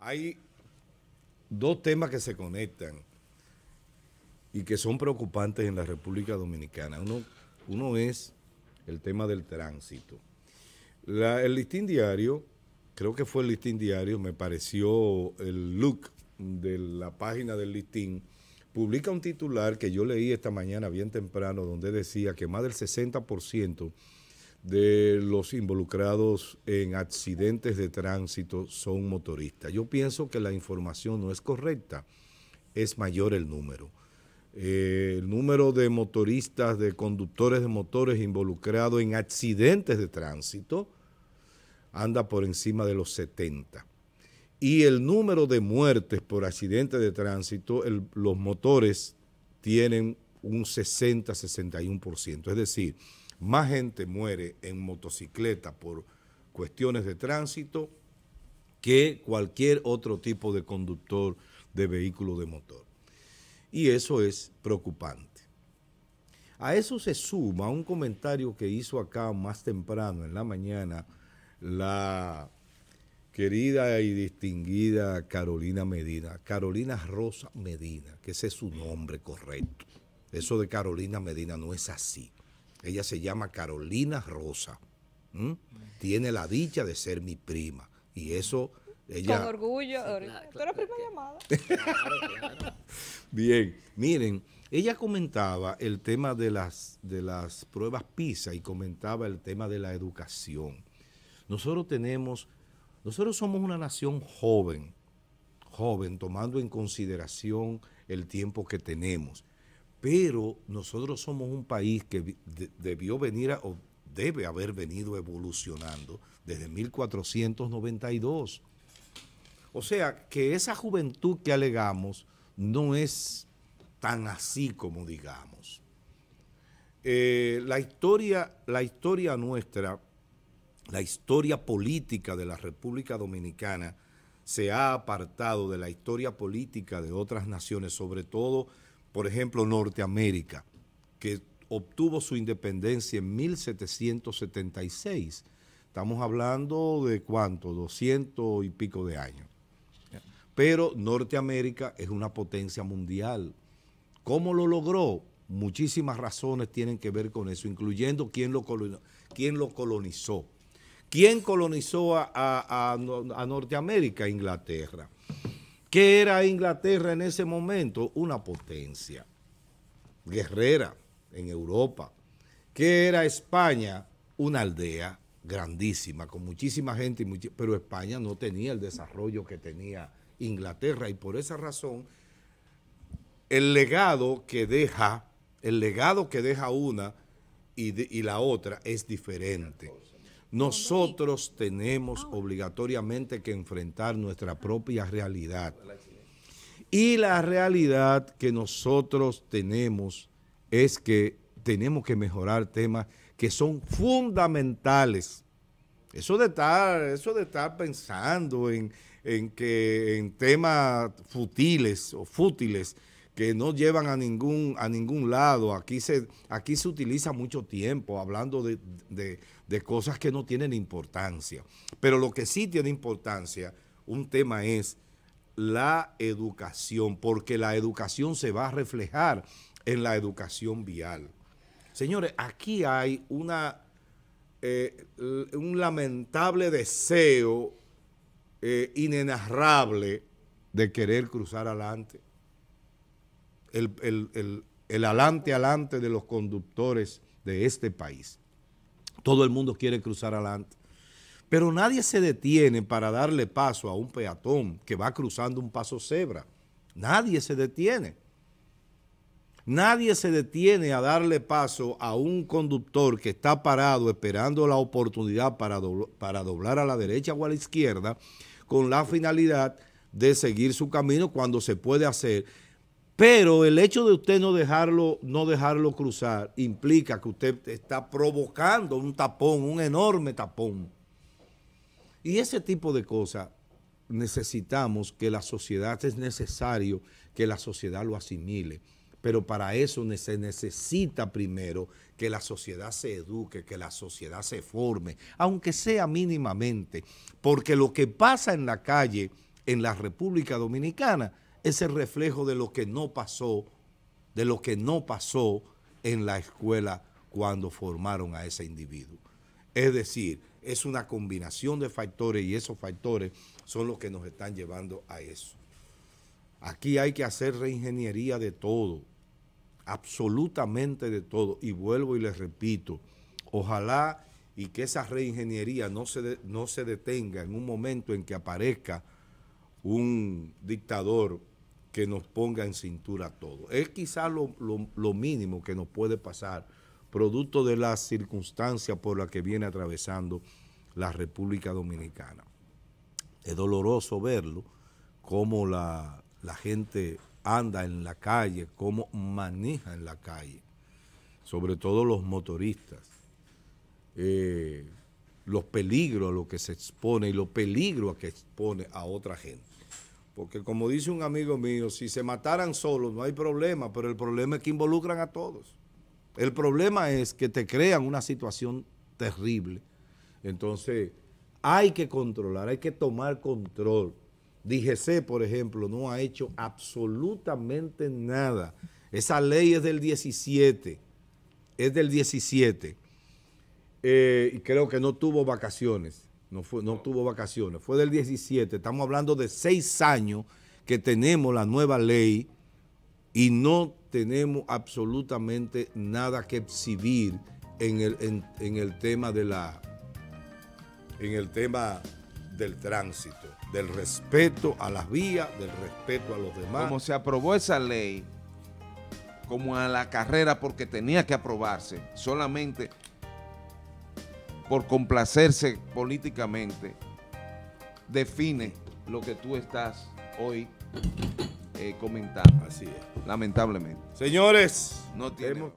hay dos temas que se conectan y que son preocupantes en la República Dominicana. Uno, uno es el tema del tránsito. el listín diario, creo que fue el listín diario, me pareció el look de la página del listín, publica un titular que yo leí esta mañana bien temprano, donde decía que más del 60% de los involucrados en accidentes de tránsito son motoristas. Yo pienso que la información no es correcta, es mayor el número. Eh, el número de motoristas, de conductores de motores involucrados en accidentes de tránsito anda por encima de los 70. Y el número de muertes por accidentes de tránsito, los motores tienen un 60-61%. Es decir, más gente muere en motocicleta por cuestiones de tránsito que cualquier otro tipo de conductor de vehículo de motor. Y eso es preocupante. A eso se suma un comentario que hizo acá más temprano en la mañana la querida y distinguida Carolina Medina, Carolina Rosa Medina, que ese es su nombre correcto. Eso de Carolina Medina no es así. Ella se llama Carolina Rosa. Tiene la dicha de ser mi prima. Y eso, ella... Con orgullo. Sí, prima llamada. Bien, miren, ella comentaba el tema de las, de las pruebas PISA y comentaba el tema de la educación. Nosotros tenemos, nosotros somos una nación joven, joven, tomando en consideración el tiempo que tenemos. Pero nosotros somos un país que debió venir o debe haber venido evolucionando desde 1492. O sea, que esa juventud que alegamos no es tan así como digamos. Eh, la, historia, la historia nuestra, la historia política de la República Dominicana se ha apartado de la historia política de otras naciones, sobre todo por ejemplo, Norteamérica, que obtuvo su independencia en 1776. Estamos hablando de cuánto, 200 y pico de años. Pero Norteamérica es una potencia mundial. ¿Cómo lo logró? Muchísimas razones tienen que ver con eso, incluyendo quién lo, colonizó. Quién, lo colonizó. colonizó a Norteamérica? Inglaterra. ¿Qué era Inglaterra en ese momento? Una potencia guerrera en Europa. ¿Qué era España? Una aldea grandísima, con muchísima gente, pero España no tenía el desarrollo que tenía Inglaterra y por esa razón el legado que deja, el legado que deja una y la otra es diferente. Nosotros tenemos obligatoriamente que enfrentar nuestra propia realidad. Y la realidad que nosotros tenemos es que tenemos que mejorar temas que son fundamentales. Eso de estar, eso de estar pensando en, que en temas futiles o fútiles, que no llevan a ningún, a ningún lado. Aquí se, aquí se utiliza mucho tiempo hablando de, cosas que no tienen importancia. Pero lo que sí tiene importancia, un tema es la educación, porque la educación se va a reflejar en la educación vial. Señores, aquí hay una, eh, un lamentable deseo eh, inenarrable de querer cruzar adelante el, el, alante alante de los conductores de este país. Todo el mundo quiere cruzar adelante. Pero nadie se detiene para darle paso a un peatón que va cruzando un paso cebra. Nadie se detiene. Nadie se detiene a darle paso a un conductor que está parado esperando la oportunidad para, para doblar a la derecha o a la izquierda con la finalidad de seguir su camino cuando se puede hacer pero el hecho de usted no dejarlo, no dejarlo cruzar implica que usted está provocando un tapón, un enorme tapón. Y ese tipo de cosas necesitamos que la sociedad, es necesario que la sociedad lo asimile. Pero para eso se necesita primero que la sociedad se eduque, que la sociedad se forme, aunque sea mínimamente. Porque lo que pasa en la calle en la República Dominicana es el reflejo de lo que no pasó, de lo que no pasó en la escuela cuando formaron a ese individuo. Es decir, es una combinación de factores y esos factores son los que nos están llevando a eso. Aquí hay que hacer reingeniería de todo, absolutamente de todo. Y vuelvo y les repito, ojalá y que esa reingeniería no se, no se detenga en un momento en que aparezca un dictador que nos ponga en cintura todo. Es quizás lo, mínimo que nos puede pasar, producto de las circunstancias por las que viene atravesando la República Dominicana. Es doloroso verlo, cómo la, gente anda en la calle, cómo maneja en la calle, sobre todo los motoristas. Eh, los peligros a los que se expone y los peligros a que expone a otra gente. Porque como dice un amigo mío, si se mataran solos no hay problema, pero el problema es que involucran a todos. El problema es que te crean una situación terrible. Entonces, hay que controlar, hay que tomar control. DGC, por ejemplo, no ha hecho absolutamente nada. Esa ley es del 17, es del 17. Eh, y creo que no tuvo vacaciones. No, fue, no tuvo vacaciones. Fue del 17. Estamos hablando de seis años que tenemos la nueva ley y no tenemos absolutamente nada que exhibir en el, tema de la en el tema del tránsito, del respeto a las vías, del respeto a los demás. Como se aprobó esa ley, como a la carrera porque tenía que aprobarse, solamente por complacerse políticamente, define lo que tú estás hoy eh, comentando. Así es. Lamentablemente. Señores, no tenemos...